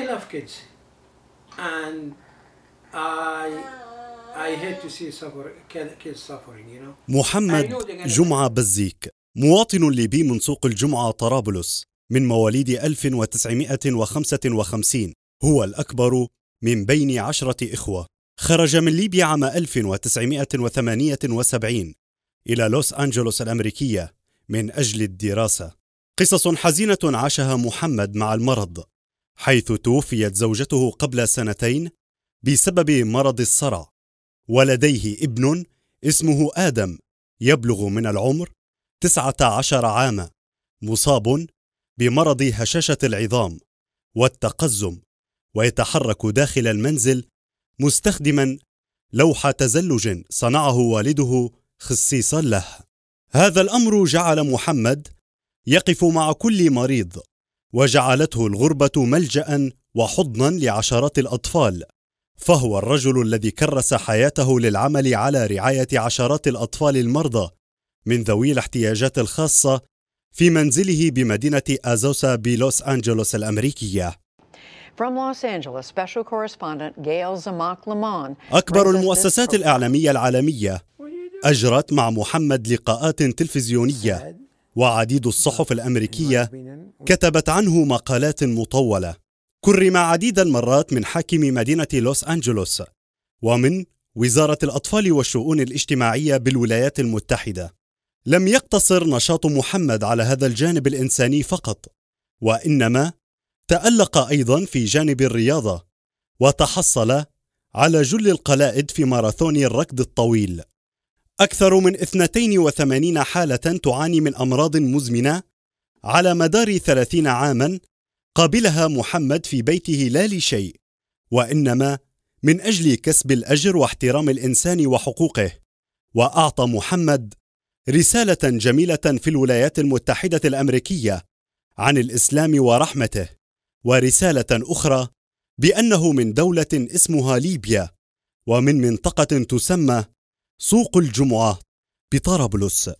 I love kids, and I I hate to see suffer, kids suffering, you know. محمد جمعة بزيك مواطن ليبي من سوق الجمعة طرابلس من مواليد 1955 هو الأكبر من بين عشرة إخوة خرج من ليبيا عام 1978 إلى لوس أنجلوس الأمريكية من أجل الدراسة قصص حزينة عاشها محمد مع المرض حيث توفيت زوجته قبل سنتين بسبب مرض الصرع ولديه ابن اسمه آدم يبلغ من العمر 19 عاما مصاب بمرض هشاشة العظام والتقزم ويتحرك داخل المنزل مستخدما لوح تزلج صنعه والده خصيصا له هذا الأمر جعل محمد يقف مع كل مريض وجعلته الغربه ملجا وحضنا لعشرات الاطفال فهو الرجل الذي كرس حياته للعمل على رعايه عشرات الاطفال المرضى من ذوي الاحتياجات الخاصه في منزله بمدينه ازوسا بلوس انجلوس الامريكيه From Los Angeles, special correspondent Gail Zamak أكبر المؤسسات الإعلامية العالمية أجرت مع محمد لقاءات تلفزيونية وعديد الصحف الأمريكية كتبت عنه مقالات مطولة كرم عديد المرات من حاكم مدينة لوس أنجلوس ومن وزارة الأطفال والشؤون الاجتماعية بالولايات المتحدة لم يقتصر نشاط محمد على هذا الجانب الإنساني فقط وإنما تألق أيضا في جانب الرياضة وتحصل على جل القلائد في ماراثون الركض الطويل أكثر من 82 حالة تعاني من أمراض مزمنة على مدار ثلاثين عاما قابلها محمد في بيته لا لشيء وإنما من أجل كسب الأجر واحترام الإنسان وحقوقه وأعطى محمد رسالة جميلة في الولايات المتحدة الأمريكية عن الإسلام ورحمته ورسالة أخرى بأنه من دولة اسمها ليبيا ومن منطقة تسمى سوق الجمعة بطرابلس